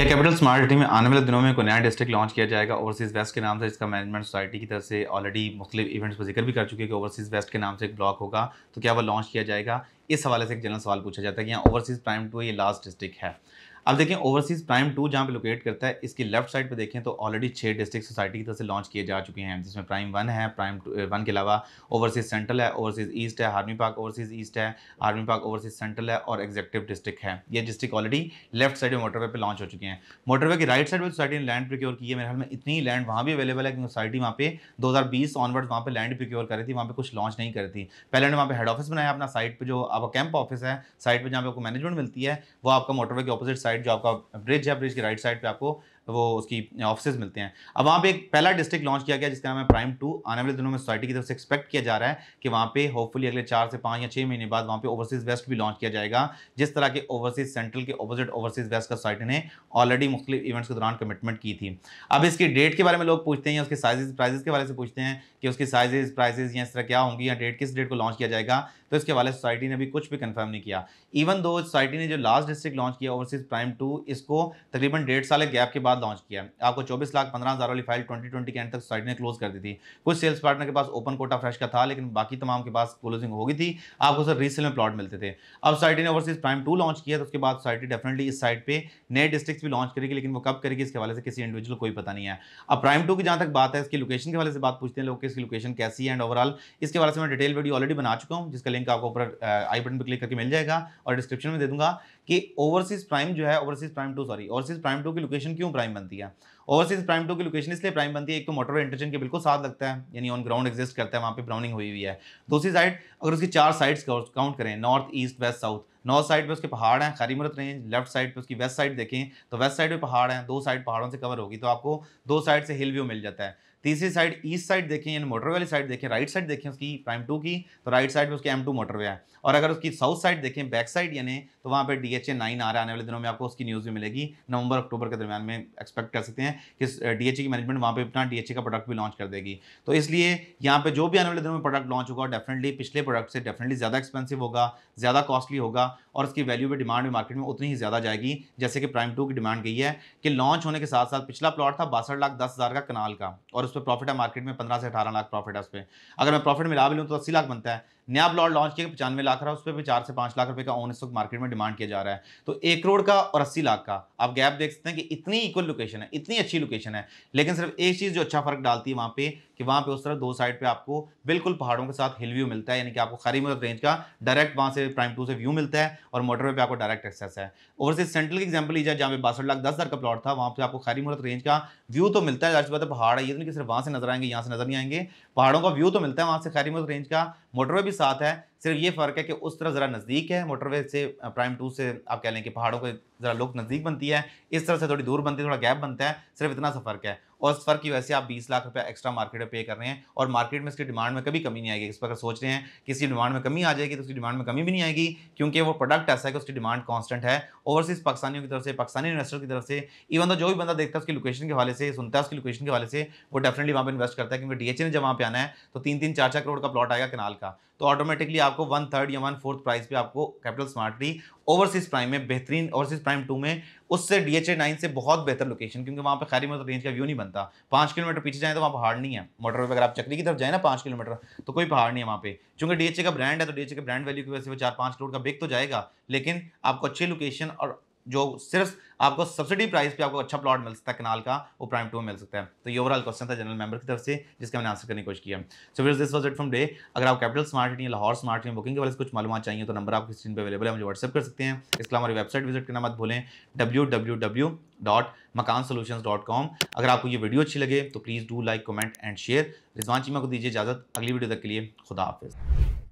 क्या capital smart city में आने वाले दिनों में कोई नया डिस्ट्रिक्ट लॉन्च किया जाएगा ओवरसीज़ वेस्ट के नाम से इसका मैनेजमेंट सोसाइटी की तरफ से ऑलरेडी मुख्तलिफ इवेंट्स पर जिक्र भी कर चुके हैं कि ओवरसीज़ वेस्ट के नाम से एक ब्लॉक होगा तो क्या वह लॉन्च किया जाएगा इस हवाले से एक जनरल सवाल पूछा जाता है कि यहाँ ओवरसीज़ प्राइम टू ये लास्ट डिस्ट्रिक्ट है अब देखें ओवरसीज प्राइम टू जहाँ पे लोकेट करता है इसकी लेफ्ट साइड पे देखें तो ऑलरेडी छह डिस्ट्रिक्ट सोसाइटी की तरफ से लॉन्च किए जा चुके हैं जिसमें प्राइम वन है प्राइम वन eh, के अलावा ओवरसीज सेंट्रल है ओवरसीज ईस्ट है आर्मी पार्क ओवरसीज ईस्ट है आर्मी पार्क ओवरसीज सेंट्रल है और एग्जेक्टिव डिस्ट्रिक्ट है ये डिस्ट्रिक्ट ऑलरेडी लेफ्ट साइड में मोटरवे पर लॉन्च हो चुके हैं मोटरवे की राइट साइड पर सोसाइटी ने लैंड प्रिक्योर की है मेरे हाल में इतनी लैंड वहाँ भी अवेलेबल है कि सोसाइटी वहाँ पे दो हज़ार बीस ऑनवर्ड वहाँ पर लैंड प्रिक्योर कर रही थी वहाँ पर कुछ लॉन्च नहीं करती पहले ने वहाँ पर हेड ऑफिस बनाया अपना साइट पर जो आपका कैंप ऑफिस है साइट पर जहाँ पे आपको मैनेजमेंट मिलती है वो आपका मोटरवे के ऑपोजिट साइड साइड जो आपका ब्रिज है ब्रिज के राइट साइड पे आपको वो उसकी ऑफिस मिलते हैं अब वहाँ पे एक पहला डिस्ट्रिक्ट लॉन्च किया गया जिसका नाम है प्राइम टू आने वाले दिनों में सोसाइटी की तरफ से एक्सपेक्ट किया जा रहा है कि वहाँ पे होपफुली अगले चार से पाँच या छः महीने बाद वहाँ पे ओवरसीज़ वेस्ट भी लॉन्च किया जाएगा जिस तरह के ओवरसीज़ सेंट्रल के अपोजिट ओवरसीज़ वेस्ट का सोसाइटी ने ऑलरेडी मुख्तु इवेंट्स के दौरान कमिटमेंट की थी अब इसकी डेट के बारे में लोग पूछते हैं उसके साइजेज प्राइजेज के बारे से पूछते हैं कि उसकी साइजेज प्राइजेज या इस तरह क्या होंगी या डेट किस डेट को लॉन्च किया जाएगा तो इसके वाले सोसाइटी ने अभी कुछ भी कन्फर्म नहीं किया इवन दो सोसाइटी ने जो लास्ट डिस्ट्रिक्ट लॉन्च किया ओवरसीज़ प्राइम टू इसको तकरीबन डेढ़ साल के गैप के बाद बाद लॉन्च किया आपको चौबीस लाख पंद्रह हज़ार वाली फाइल ट्वेंटी ट्वेंटी के एंड तक सोसाइटी ने क्लोज कर दी थी कुछ सेल्स पार्टनर के पास ओपन कोटा फ्रेश का था लेकिन बाकी तमाम के पास क्लोजिंग हो गई थी आपको सर रीसेल में प्लॉट मिलते थे अब सोसाइटी ने ओवरसीज प्राइम टू लॉन्च किया तो उसके बाद सोसाइटी डेफिनेटली इस साइट पर नए डिस्ट्रिक्ट भी लॉन्च करेगी लेकिन वो कब करेगी इसके हवाले से किसी इंडिविजुअल कोई पता नहीं है अब प्राइम टू की जहाँ तक बात है इसकी लोकेशन के वाले से बात पूछते हैं लोग कि इसकी लोकेशन कैसी है एंड ओवरऑल इसके वाले से मैं डिटेल वीडियो ऑलरेडी बना चुका हूँ जिसका लिंक आपको ऊपर आई बटन पर क्लिक करके मिल जाएगा और डिस्क्रिप्शन में दे दूंगा कि ओवरसीज प्राइम जो है overseas prime two sorry overseas prime two की लोकेशन क्यों प्राइम बनती है ओवरसीज प्राइम टू की लोकेशन इसलिए प्राइम बनती है एक तो मोटर इंटरचेंज के बिल्कुल साथ लगता है यानी ऑन ग्राउंड एग्जिस्ट करता है वहाँ पे ब्राउनिंग हुई हुई है दूसरी साइड अगर उसकी चार साइड्स काउंट करें north east west south north side पे उसके पहाड़ हैं खरी मुरत रेंज लेफ्ट साइड पे उसकी वेस्ट साइड देखें तो वेस्ट साइड पे पहाड़ हैं दो साइड पहाड़ों से कवर होगी तो आपको दो साइड से हिल व्यू मिल जाता है तीसरी साइड ईस्ट साइड देखें यानी मोटर वाली साइड देखें राइट साइड देखें उसकी प्राइम टू की तो राइट साइड पे उसके एम टू मोटरवे है और अगर उसकी साउथ साइड देखें बैक साइड यानी तो वहाँ पर डी एच ए नाइन आ रहा है आने वाले दिनों में आपको उसकी न्यूज़ भी मिलेगी नवंबर अक्टूबर के दरमियान में एक्सपेक्ट कर सकते हैं कि डी की मैनेजमेंट वहाँ पे अपना डी का प्रोडक्ट भी लॉन्च कर देगी तो इसलिए यहाँ पे जो भी आने वाले दिनों में प्रोडक्ट लॉन्च होगा डेफिनेटली पिछले प्रोडक्ट से डेफिनेटली ज़्यादा एक्सपेंसिव होगा ज़्यादा कॉस्टली होगा और उसकी वैल्यू भी डिमांड भी मार्केट में उतनी ही ज़्यादा जाएगी जैसे कि प्राइम टू की डिमांड गई है कि लॉन्च होने के साथ साथ पिछला प्लॉट था बासठ लाख दस का कनाल का और उस पर प्रॉफिट है मार्केट में पंद्रह से अठारह लाख प्रॉफिट है उस पर अगर मैं प्रॉफिट मिला भी लूँ तो अस्सी लाख बनता है नया प्लॉट लॉन्च किया पचानवे लाख रहा उस पर भी चार से पाँच लाख रुपए का ओन स्टॉक मार्केट में डिमांड किया जा रहा है तो एक करोड़ का और अस्सी लाख का आप गैप देख सकते हैं कि इतनी इक्वल लोकेशन है इतनी अच्छी लोकेशन है लेकिन सिर्फ एक चीज़ जो अच्छा फर्क डालती है वहाँ पे कि वहाँ पे उस तरह दो साइड पे आपको बिल्कुल पहाड़ों के साथ हिल व्यू मिलता है यानी कि आपको खरी मुदत रेंज का डायरेक्ट वहाँ से प्राइम टू से व्यू मिलता है और मोटरवे पे आपको डायरेक्ट एक्सेस है और ओवरसीज सेंट्रल की एग्जाम्पल लीजिए जहाँ पे बासठ लाख दस हज़ार का प्लॉट था वहाँ पर आपको खरी मुदत रेंज का व्यू तो मिलता है जैसे बात है पहाड़ है ये तो नहीं कि सिर्फ वहाँ से नजर आएंगे यहाँ से नजर नहीं आएंगे पहाड़ों का व्यू तो मिलता है वहाँ से खरी मुदत रेंज का मोटरवे भी साथ है सिर्फ ये फ़र्क है कि उस तरह ज़रा नज़दीक है मोटरवे से प्राइम टू से आप कह लें कि पहाड़ों के ज़रा लोग नज़दीक बनती है इस तरह से थोड़ी दूर बनती है थोड़ा गैप बनता है सिर्फ इतना सा फ़र्क है और उस फ़र्क की वजह से आप बीस लाख रुपया एक्स्ट्रा मार्केट में पे कर रहे हैं और मार्केट में इसकी डिमांड में कभी कमी नहीं आएगी इस पर अगर सोच रहे हैं किसी डिमांड में कमी आ जाएगी तो उसकी डिमांड में कमी भी नहीं आएगी क्योंकि वो प्रोडक्ट ऐसा है कि उसकी डिमांड कॉन्स्टेंट है ओवरसीज़ पाकिस्तानियों की तरफ से पाकिस्तानी इन्वेस्टर की तरफ से इवन तो जो भी बंदा देखता है उसकी लोकेशन के हवाले से सुनता है उसकी लोकेशन के हवाले से वो डेफिनेटली वहाँ पर इन्वेस्ट करता है क्योंकि डी ने जब वहाँ पर आना है तो तीन तीन चार चार करोड़ का प्लॉट आएगा कनाल का तो ऑटोमेटिकली आपको वन थर्ड या वन फोर्थ प्राइस पे आपको कैपिटल स्मार्टली ओवरसीज प्राइम में बेहतरीन ओवरसीज प्राइम टू में उससे डी एच ए नाइन से बहुत बेहतर लोकेशन क्योंकि वहाँ पे खाली मतलब रेंज का व्यू नहीं बनता पाँच किलोमीटर पीछे जाए तो वहाँ पहाड़ नहीं है मोटर अगर आप चक्री की तरफ जाए ना पाँच किलोमीटर तो कोई पहाड़ नहीं है वहाँ पे चूँकि डी एच ए का ब्रांड है तो डी एच ए के ब्रांड वैल्यू की वजह से वो चार पाँच करोड़ का बिक तो जाएगा लेकिन आपको अच्छी लोकेशन और जो सिर्फ आपको सब्सिडी प्राइस पे आपको अच्छा प्लॉट मिल सकता है कनाल का वो प्राइम टू में मिल सकता है तो ये ओवरऑल क्वेश्चन था जनरल मेंबर की तरफ से जिसका मैंने आंसर करने की कोशिश किया सो फिर this was it from day अगर आप कैपिटल स्मार्ट या लाहौर स्मार्ट या बुकिंग के वाले कुछ मालूम चाहिए तो नंबर आपकी स्क्रीन पर अवेलेबल है मुझे व्हाट्सअप कर सकते हैं इसके हमारी वेबसाइट विजिट करना मत भूलें W W W dot Makaan dot com अगर आपको ये वीडियो अच्छी लगे तो please do like comment and share Rizwan Cheema को दीजिए इजाज़त अगली वीडियो तक के लिए खुदा हाफिज़